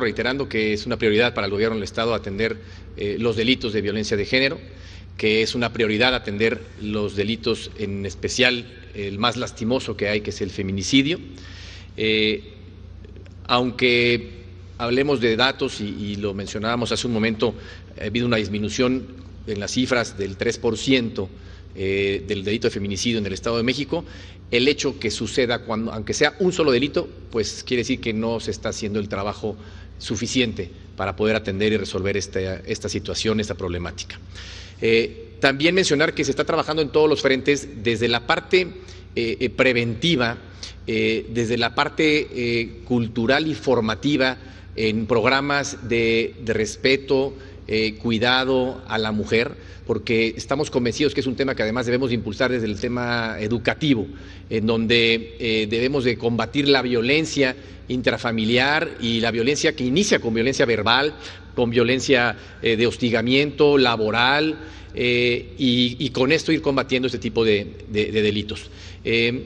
reiterando que es una prioridad para el gobierno del Estado atender eh, los delitos de violencia de género, que es una prioridad atender los delitos, en especial el más lastimoso que hay, que es el feminicidio. Eh, aunque hablemos de datos y, y, lo mencionábamos hace un momento, ha habido una disminución en las cifras del 3% eh, del delito de feminicidio en el Estado de México, el hecho que suceda, cuando, aunque sea un solo delito, pues quiere decir que no se está haciendo el trabajo suficiente para poder atender y resolver esta, situación, esta problemática. Eh, también mencionar que se está trabajando en todos los frentes, desde la parte eh, preventiva, desde la parte cultural y formativa, en programas de respeto, eh, cuidado a la mujer, porque estamos convencidos que es un tema que además debemos impulsar desde el tema educativo, en donde eh, debemos de combatir la violencia intrafamiliar y la violencia que inicia con violencia verbal, con violencia eh, de hostigamiento laboral. Eh, y, con esto ir combatiendo este tipo de, delitos. Eh,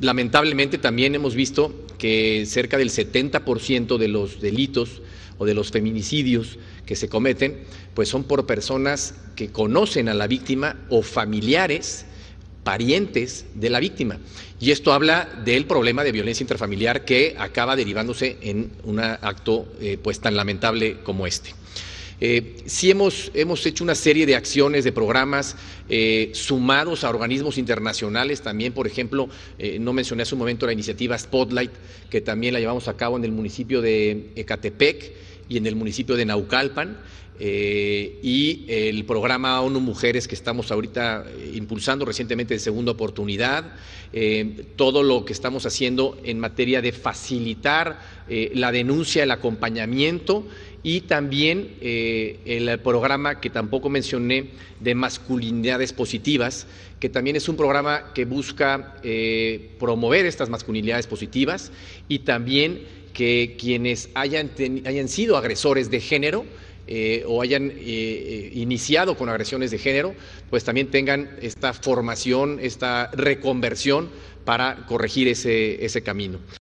lamentablemente también hemos visto que cerca del 70% de los delitos o de los feminicidios que se cometen, pues son por personas que conocen a la víctima o familiares parientes de la víctima. Y esto habla del problema de violencia intrafamiliar que acaba derivándose en un acto eh, pues tan lamentable como este. Eh, sí hemos, hemos hecho una serie de acciones, de programas eh, sumados a organismos internacionales también, por ejemplo, eh, no mencioné hace un momento la iniciativa Spotlight, que también la llevamos a cabo en el municipio de Ecatepec y en el municipio de Naucalpan. y el programa ONU Mujeres que estamos ahorita impulsando recientemente de segunda oportunidad, todo lo que estamos haciendo en materia de facilitar la denuncia, el acompañamiento y también eh, el programa que tampoco mencioné de masculinidades positivas, que también es un programa que busca eh, promover estas masculinidades positivas y también que quienes hayan, sido agresores de género, eh, o hayan iniciado con agresiones de género, pues también tengan esta formación, esta reconversión para corregir ese camino.